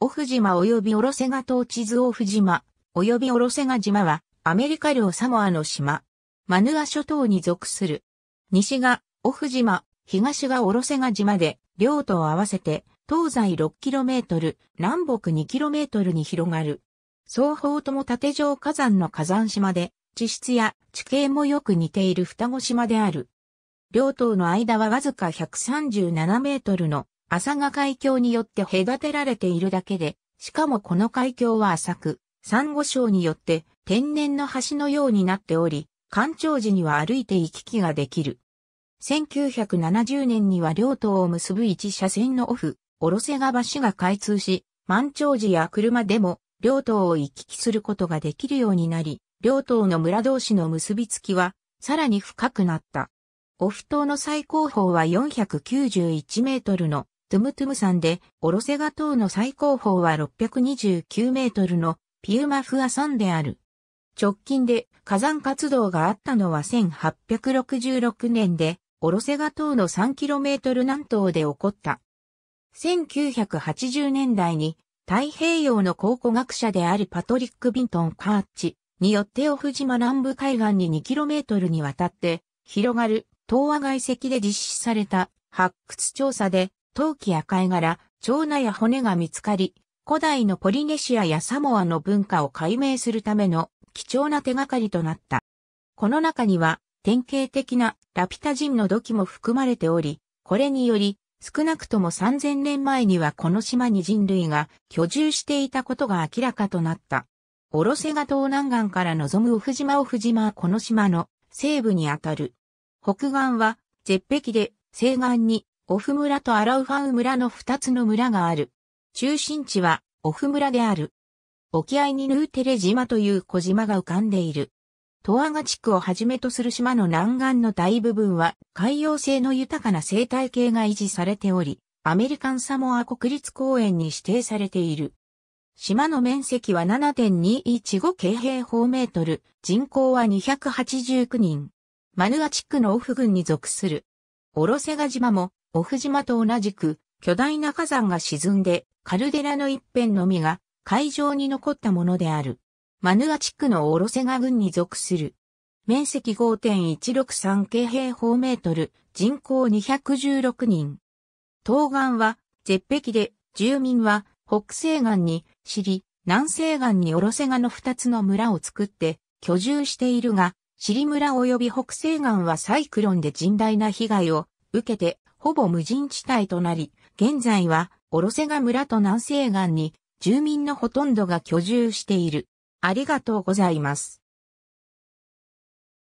オフ島及びオロセガ島地図オフ島、及びオロセガ島は、アメリカ領サモアの島。マヌア諸島に属する。西がオフ島、東がオロセガ島で、領土を合わせて、東西 6km、南北 2km に広がる。双方とも縦状火山の火山島で、地質や地形もよく似ている双子島である。両島の間はわずか137メートルの浅賀海峡によって隔てられているだけで、しかもこの海峡は浅く、珊瑚礁によって天然の橋のようになっており、干潮時には歩いて行き来ができる。1970年には両島を結ぶ一車線のオフ、おろせが橋が開通し、満潮時や車でも両島を行き来することができるようになり、両島の村同士の結びつきはさらに深くなった。オフ島の最高峰は491メートルのトゥムトゥム山で、オロセガ島の最高峰は629メートルのピウマフア山である。直近で火山活動があったのは1866年で、オロセガ島の3トル南東で起こった。1980年代に太平洋の考古学者であるパトリック・ビントン・カーチによってオフ島南部海岸に2トルにわたって広がる東亜外石で実施された発掘調査で陶器や貝殻、蝶菜や骨が見つかり、古代のポリネシアやサモアの文化を解明するための貴重な手がかりとなった。この中には典型的なラピュタ人の土器も含まれており、これにより少なくとも3000年前にはこの島に人類が居住していたことが明らかとなった。オロセが東南岸から望むオフ島オフ島はこの島の西部にあたる。北岸は絶壁で西岸にオフ村とアラウファウ村の二つの村がある。中心地はオフ村である。沖合にヌーテレ島という小島が浮かんでいる。トアガ地区をはじめとする島の南岸の大部分は海洋性の豊かな生態系が維持されており、アメリカンサモア国立公園に指定されている。島の面積は7.215京平方メートル、人口は289人。マヌア地区のオフ郡に属する。オロセガ島もオフ島と同じく巨大な火山が沈んでカルデラの一辺のみが海上に残ったものである。マヌア地区のオロセガ郡に属する。面積5.163京平方メートル、人口216人。東岸は絶壁で、住民は北西岸に尻、南西岸にオロセガの2つの村を作って居住しているが、シリ村及び北西岸はサイクロンで甚大な被害を受けてほぼ無人地帯となり、現在は、オロセガ村と南西岸に、住民のほとんどが居住している。ありがとうございます。